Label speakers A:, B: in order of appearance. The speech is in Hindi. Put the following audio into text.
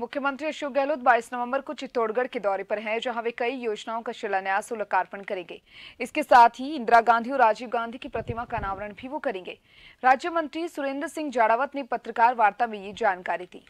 A: मुख्यमंत्री अशोक गहलोत 22 नवंबर को चित्तौड़गढ़ के दौरे पर हैं जहां वे कई योजनाओं का शिलान्यास और लोकार्पण करेंगे इसके साथ ही इंदिरा गांधी और राजीव गांधी की प्रतिमा का अनावरण भी वो करेंगे राज्य मंत्री सुरेंद्र सिंह जाड़ावत ने पत्रकार वार्ता में ये जानकारी दी